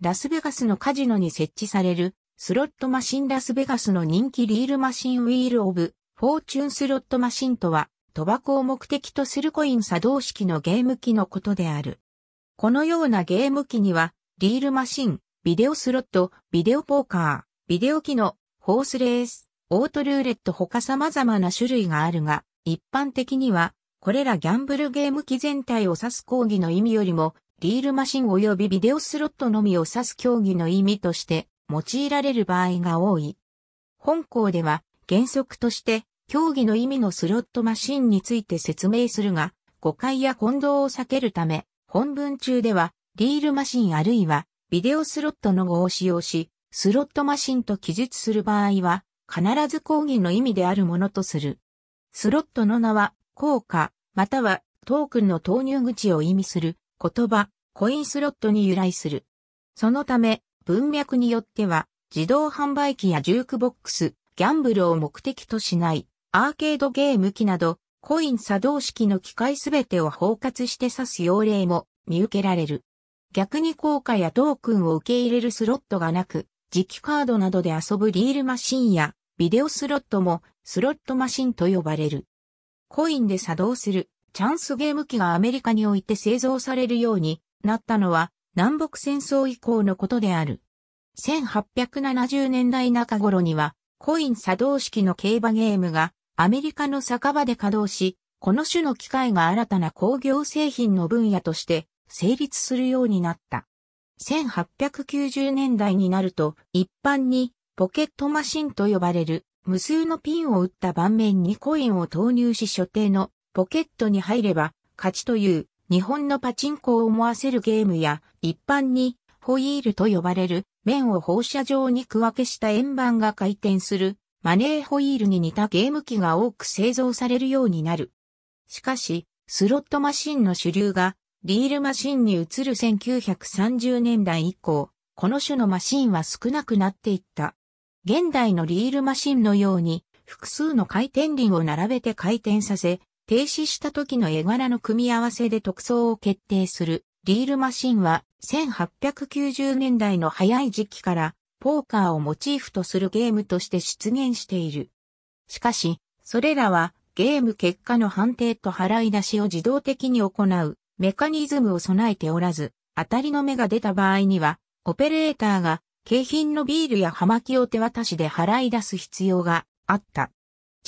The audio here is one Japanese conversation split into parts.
ラスベガスのカジノに設置される、スロットマシンラスベガスの人気リールマシンウィールオブ、フォーチュンスロットマシンとは、賭博を目的とするコイン作動式のゲーム機のことである。このようなゲーム機には、リールマシン、ビデオスロット、ビデオポーカー、ビデオ機能、ホースレース、オートルーレット他様々な種類があるが、一般的には、これらギャンブルゲーム機全体を指す講義の意味よりも、リールマシン及びビデオスロットのみを指す競技の意味として用いられる場合が多い。本校では原則として競技の意味のスロットマシンについて説明するが、誤解や混同を避けるため、本文中ではリールマシンあるいはビデオスロットの語を使用し、スロットマシンと記述する場合は、必ず講義の意味であるものとする。スロットの名は、効果、またはトークンの投入口を意味する言葉、コインスロットに由来する。そのため、文脈によっては、自動販売機やジュークボックス、ギャンブルを目的としない、アーケードゲーム機など、コイン作動式の機械すべてを包括して指す用例も見受けられる。逆に効果やトークンを受け入れるスロットがなく、磁気カードなどで遊ぶリールマシンやビデオスロットもスロットマシンと呼ばれる。コインで作動するチャンスゲーム機がアメリカにおいて製造されるようになったのは南北戦争以降のことである。1870年代中頃にはコイン作動式の競馬ゲームがアメリカの酒場で稼働し、この種の機械が新たな工業製品の分野として成立するようになった。1890年代になると一般にポケットマシンと呼ばれる無数のピンを打った盤面にコインを投入し所定のポケットに入れば勝ちという日本のパチンコを思わせるゲームや一般にホイールと呼ばれる面を放射状に区分けした円盤が回転するマネーホイールに似たゲーム機が多く製造されるようになる。しかし、スロットマシンの主流がリールマシンに移る1930年代以降、この種のマシンは少なくなっていった。現代のリールマシンのように複数の回転輪を並べて回転させ、停止した時の絵柄の組み合わせで特装を決定するリールマシンは1890年代の早い時期からポーカーをモチーフとするゲームとして出現している。しかし、それらはゲーム結果の判定と払い出しを自動的に行うメカニズムを備えておらず、当たりの目が出た場合には、オペレーターが景品のビールや葉巻を手渡しで払い出す必要があった。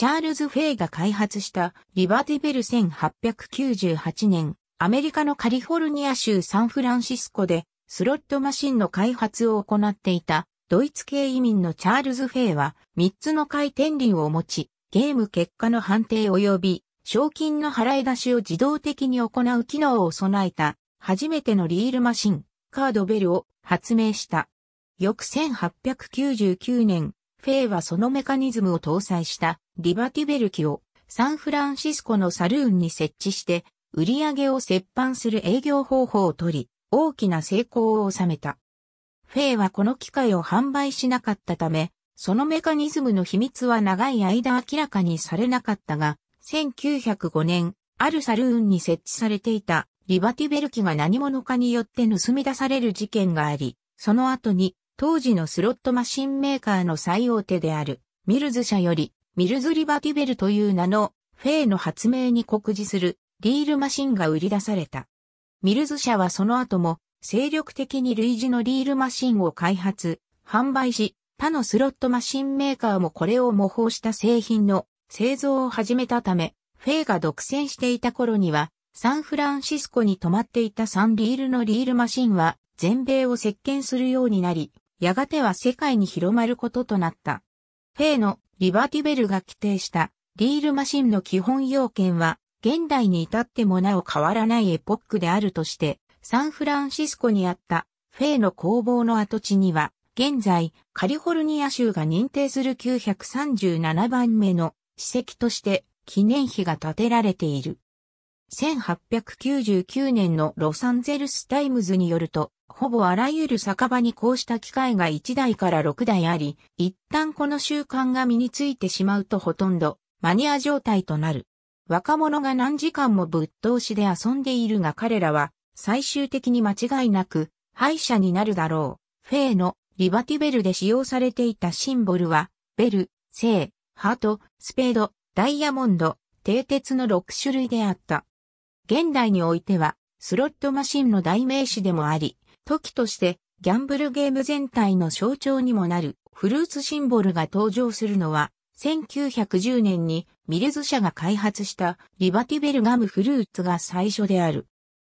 チャールズ・フェイが開発したリバティベル1898年、アメリカのカリフォルニア州サンフランシスコでスロットマシンの開発を行っていたドイツ系移民のチャールズ・フェイは3つの回転輪を持ち、ゲーム結果の判定及び賞金の払い出しを自動的に行う機能を備えた初めてのリールマシン、カードベルを発明した。翌1899年、フェイはそのメカニズムを搭載したリバティベル機をサンフランシスコのサルーンに設置して売り上げを折半する営業方法をとり大きな成功を収めた。フェイはこの機械を販売しなかったため、そのメカニズムの秘密は長い間明らかにされなかったが、1905年、あるサルーンに設置されていたリバティベル機が何者かによって盗み出される事件があり、その後に当時のスロットマシンメーカーの最大手である、ミルズ社より、ミルズリバティベルという名の、フェイの発明に酷似する、リールマシンが売り出された。ミルズ社はその後も、精力的に類似のリールマシンを開発、販売し、他のスロットマシンメーカーもこれを模倣した製品の製造を始めたため、フェイが独占していた頃には、サンフランシスコに泊まっていたサンリールのリールマシンは、全米を席巻するようになり、やがては世界に広まることとなった。フェイのリバティベルが規定したリールマシンの基本要件は現代に至ってもなお変わらないエポックであるとして、サンフランシスコにあったフェイの工房の跡地には、現在カリフォルニア州が認定する937番目の史跡として記念碑が建てられている。1899年のロサンゼルスタイムズによると、ほぼあらゆる酒場にこうした機械が1台から6台あり、一旦この習慣が身についてしまうとほとんどマニア状態となる。若者が何時間もぶっ通しで遊んでいるが彼らは最終的に間違いなく敗者になるだろう。フェーのリバティベルで使用されていたシンボルは、ベル、セイ、ハート、スペード、ダイヤモンド、蹄鉄の6種類であった。現代においては、スロットマシンの代名詞でもあり、時としてギャンブルゲーム全体の象徴にもなるフルーツシンボルが登場するのは、1910年にミレズ社が開発したリバティベルガムフルーツが最初である。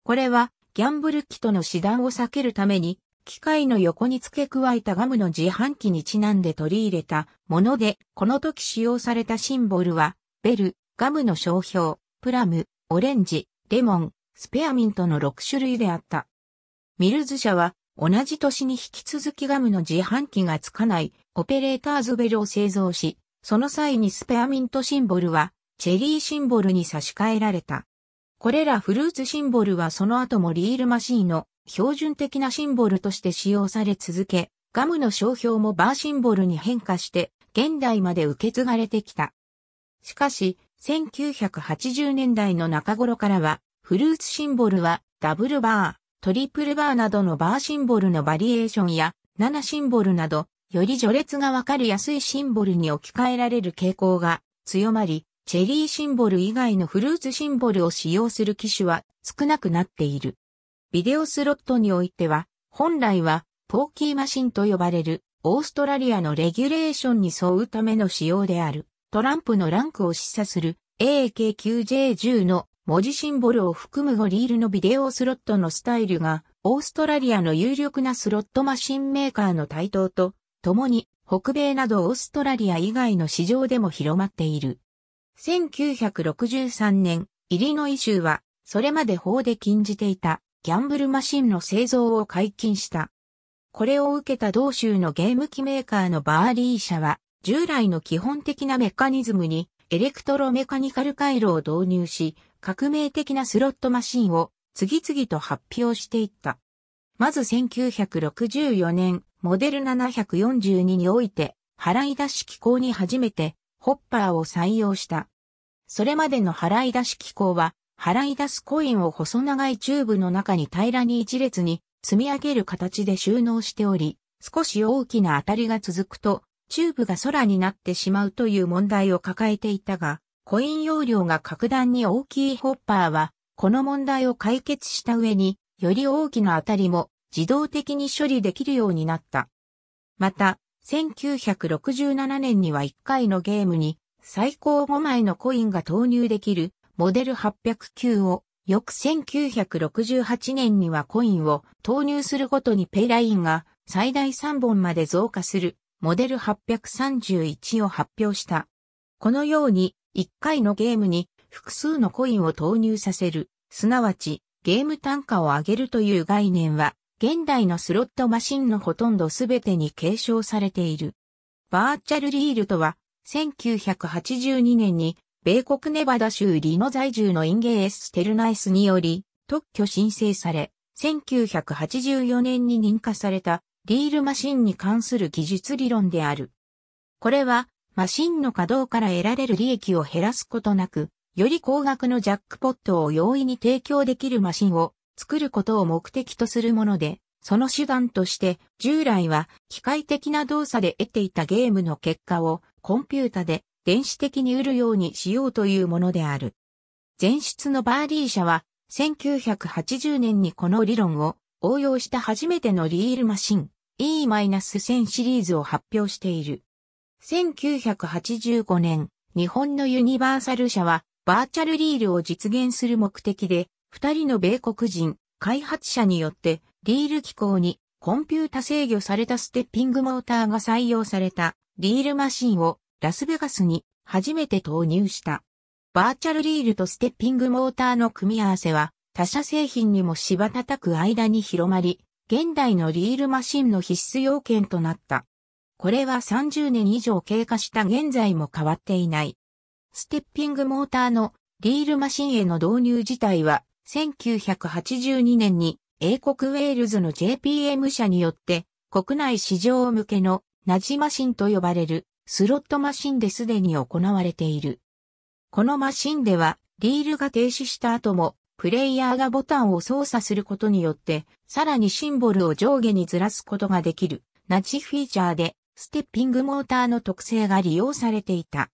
これはギャンブル機との手段を避けるために、機械の横に付け加えたガムの自販機にちなんで取り入れたもので、この時使用されたシンボルは、ベル、ガムの商標、プラム、オレンジ、レモン、スペアミントの6種類であった。ミルズ社は、同じ年に引き続きガムの自販機がつかないオペレーターズベルを製造し、その際にスペアミントシンボルはチェリーシンボルに差し替えられた。これらフルーツシンボルはその後もリールマシーの標準的なシンボルとして使用され続け、ガムの商標もバーシンボルに変化して現代まで受け継がれてきた。しかし、1980年代の中頃からは、フルーツシンボルはダブルバー、トリプルバーなどのバーシンボルのバリエーションや、7シンボルなど、より序列がわかりやすいシンボルに置き換えられる傾向が強まり、チェリーシンボル以外のフルーツシンボルを使用する機種は少なくなっている。ビデオスロットにおいては、本来はポーキーマシンと呼ばれるオーストラリアのレギュレーションに沿うための仕様である。トランプのランクを示唆する AK9J10 の文字シンボルを含む5リールのビデオスロットのスタイルが、オーストラリアの有力なスロットマシンメーカーの台頭と、共に北米などオーストラリア以外の市場でも広まっている。1963年、イリノイ州は、それまで法で禁じていたギャンブルマシンの製造を解禁した。これを受けた同州のゲーム機メーカーのバーリー社は、従来の基本的なメカニズムにエレクトロメカニカル回路を導入し、革命的なスロットマシンを次々と発表していった。まず1964年、モデル742において、払い出し機構に初めて、ホッパーを採用した。それまでの払い出し機構は、払い出すコインを細長いチューブの中に平らに一列に積み上げる形で収納しており、少し大きな当たりが続くと、チューブが空になってしまうという問題を抱えていたが、コイン容量が格段に大きいホッパーは、この問題を解決した上に、より大きな当たりも自動的に処理できるようになった。また、1967年には1回のゲームに最高5枚のコインが投入できるモデル809を、翌1968年にはコインを投入するごとにペイラインが最大3本まで増加するモデル831を発表した。このように、1回のゲームに複数のコインを投入させる、すなわち、ゲーム単価を上げるという概念は、現代のスロットマシンのほとんどすべてに継承されている。バーチャルリールとは、1982年に、米国ネバダ州リノ在住のインゲエス・テルナイスにより、特許申請され、1984年に認可されたディールマシンに関する技術理論である。これは、マシンの稼働から得られる利益を減らすことなく、より高額のジャックポットを容易に提供できるマシンを作ることを目的とするもので、その手段として従来は機械的な動作で得ていたゲームの結果をコンピュータで電子的に売るようにしようというものである。前出のバーリー社は1980年にこの理論を応用した初めてのリールマシン E-1000 シリーズを発表している。1985年、日本のユニバーサル社はバーチャルリールを実現する目的で、二人の米国人、開発者によってリール機構にコンピュータ制御されたステッピングモーターが採用されたリールマシンをラスベガスに初めて投入した。バーチャルリールとステッピングモーターの組み合わせは他社製品にもた叩く間に広まり、現代のリールマシンの必須要件となった。これは30年以上経過した現在も変わっていない。ステッピングモーターのリールマシンへの導入自体は1982年に英国ウェールズの JPM 社によって国内市場向けのナジマシンと呼ばれるスロットマシンですでに行われている。このマシンではリールが停止した後もプレイヤーがボタンを操作することによって、さらにシンボルを上下にずらすことができる、ナチフィーチャーで、ステッピングモーターの特性が利用されていた。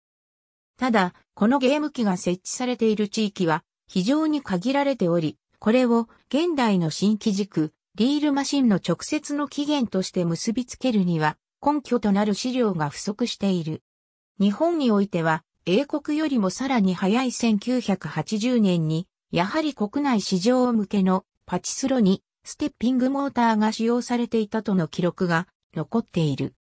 ただ、このゲーム機が設置されている地域は非常に限られており、これを現代の新機軸、リールマシンの直接の起源として結びつけるには根拠となる資料が不足している。日本においては英国よりもさらに早い1980年にやはり国内市場向けのパチスロにステッピングモーターが使用されていたとの記録が残っている。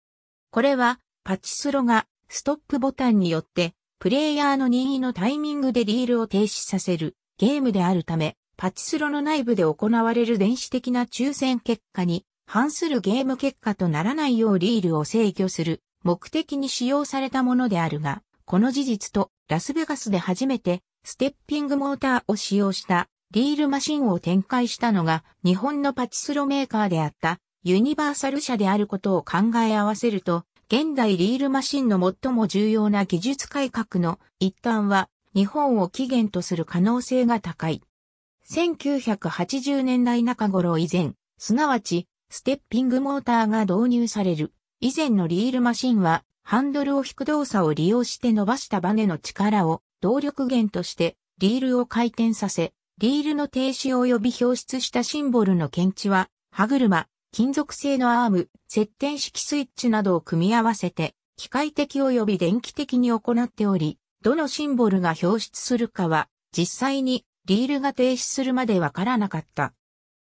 これはパチスロがストップボタンによってプレイヤーの任意のタイミングでリールを停止させるゲームであるため、パチスロの内部で行われる電子的な抽選結果に反するゲーム結果とならないようリールを制御する目的に使用されたものであるが、この事実とラスベガスで初めてステッピングモーターを使用したディールマシンを展開したのが日本のパチスロメーカーであったユニバーサル社であることを考え合わせると、現代リールマシンの最も重要な技術改革の一端は日本を起源とする可能性が高い。1980年代中頃以前、すなわちステッピングモーターが導入される。以前のリールマシンはハンドルを引く動作を利用して伸ばしたバネの力を動力源としてリールを回転させ、リールの停止及び表出したシンボルの検知は、歯車、金属製のアーム、接点式スイッチなどを組み合わせて、機械的及び電気的に行っており、どのシンボルが表出するかは、実際にリールが停止するまでわからなかった。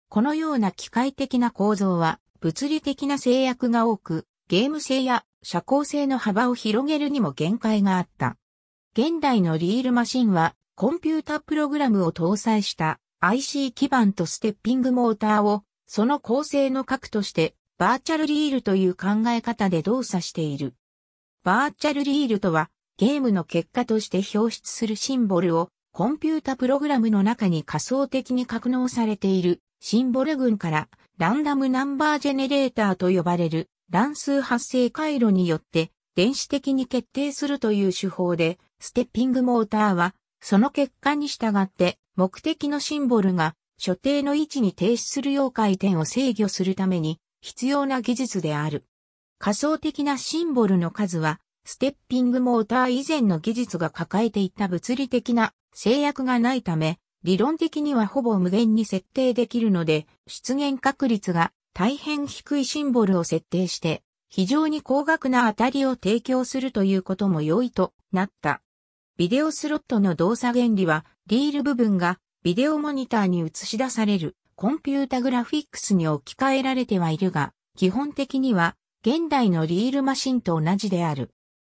このような機械的な構造は、物理的な制約が多く、ゲーム性や社交性の幅を広げるにも限界があった。現代のリールマシンは、コンピュータプログラムを搭載した IC 基板とステッピングモーターを、その構成の核として、バーチャルリールという考え方で動作している。バーチャルリールとは、ゲームの結果として表出するシンボルを、コンピュータプログラムの中に仮想的に格納されているシンボル群からランダムナンバージェネレーターと呼ばれる乱数発生回路によって電子的に決定するという手法でステッピングモーターは、その結果に従って目的のシンボルが所定の位置に停止する要回転を制御するために必要な技術である。仮想的なシンボルの数は、ステッピングモーター以前の技術が抱えていた物理的な制約がないため、理論的にはほぼ無限に設定できるので、出現確率が大変低いシンボルを設定して、非常に高額な当たりを提供するということも良いとなった。ビデオスロットの動作原理は、リール部分がビデオモニターに映し出されるコンピュータグラフィックスに置き換えられてはいるが、基本的には現代のリールマシンと同じである。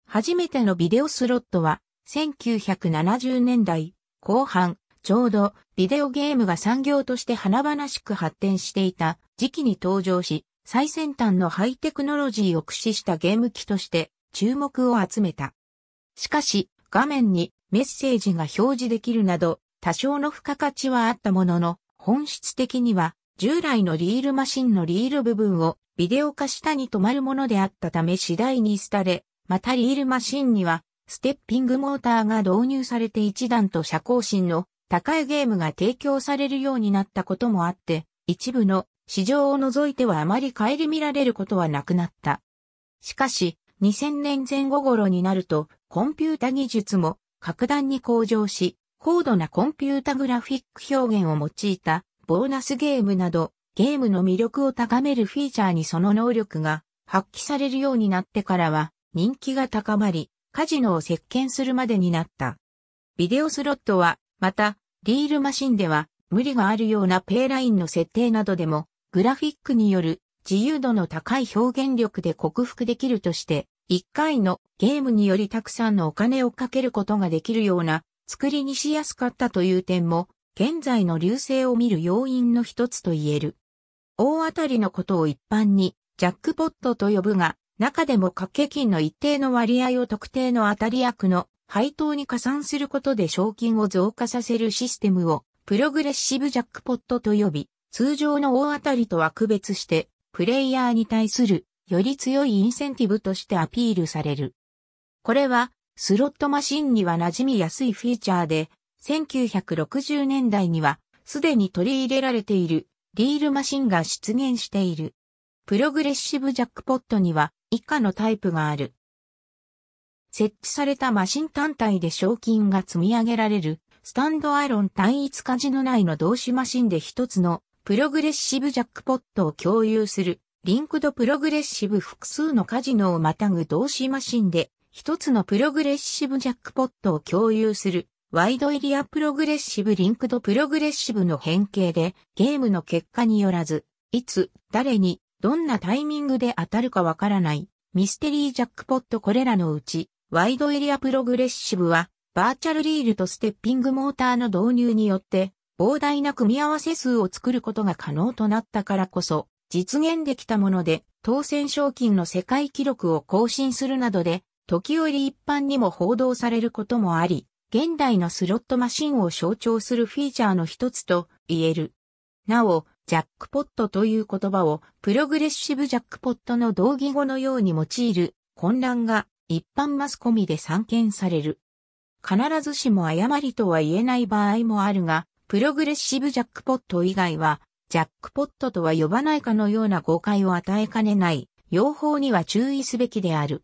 初めてのビデオスロットは1970年代後半、ちょうどビデオゲームが産業として華々しく発展していた時期に登場し、最先端のハイテクノロジーを駆使したゲーム機として注目を集めた。しかし、画面にメッセージが表示できるなど、多少の付加価値はあったものの、本質的には従来のリールマシンのリール部分をビデオ化したに止まるものであったため次第に廃れ、またリールマシンにはステッピングモーターが導入されて一段と社交心の高いゲームが提供されるようになったこともあって、一部の市場を除いてはあまり顧みられることはなくなった。しかし、2000年前後頃になると、コンピュータ技術も格段に向上し、高度なコンピュータグラフィック表現を用いたボーナスゲームなど、ゲームの魅力を高めるフィーチャーにその能力が発揮されるようになってからは人気が高まり、カジノを席巻するまでになった。ビデオスロットは、また、リールマシンでは無理があるようなペイラインの設定などでも、グラフィックによる自由度の高い表現力で克服できるとして、一回のゲームによりたくさんのお金をかけることができるような作りにしやすかったという点も、現在の流星を見る要因の一つと言える。大当たりのことを一般にジャックポットと呼ぶが、中でも掛け金の一定の割合を特定の当たり役の配当に加算することで賞金を増加させるシステムをプログレッシブジャックポットと呼び、通常の大当たりとは区別して、プレイヤーに対するより強いインセンティブとしてアピールされる。これは、スロットマシンには馴染みやすいフィーチャーで、1960年代には、すでに取り入れられている、リールマシンが出現している。プログレッシブジャックポットには、以下のタイプがある。設置されたマシン単体で賞金が積み上げられる、スタンドアロン単一カジノ内の同種マシンで一つのプログレッシブジャックポットを共有するリンクドプログレッシブ複数のカジノをまたぐ動詞マシンで、一つのプログレッシブジャックポットを共有する、ワイドエリアプログレッシブリンクドプログレッシブの変形で、ゲームの結果によらず、いつ、誰に、どんなタイミングで当たるかわからない、ミステリージャックポットこれらのうち、ワイドエリアプログレッシブは、バーチャルリールとステッピングモーターの導入によって、膨大な組み合わせ数を作ることが可能となったからこそ、実現できたもので、当選賞金の世界記録を更新するなどで、時折一般にも報道されることもあり、現代のスロットマシンを象徴するフィーチャーの一つと言える。なお、ジャックポットという言葉をプログレッシブジャックポットの同義語のように用いる混乱が一般マスコミで散見される。必ずしも誤りとは言えない場合もあるが、プログレッシブジャックポット以外はジャックポットとは呼ばないかのような誤解を与えかねない、用法には注意すべきである。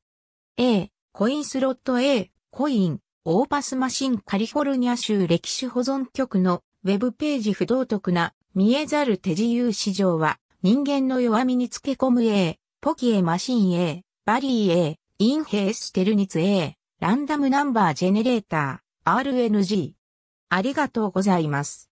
A、コインスロット A、コイン、オーパスマシンカリフォルニア州歴史保存局のウェブページ不道徳な見えざる手自由市場は人間の弱みにつけ込む A、ポキエマシン A、バリー A、インヘーステルニツ A、ランダムナンバージェネレーター、RNG。ありがとうございます。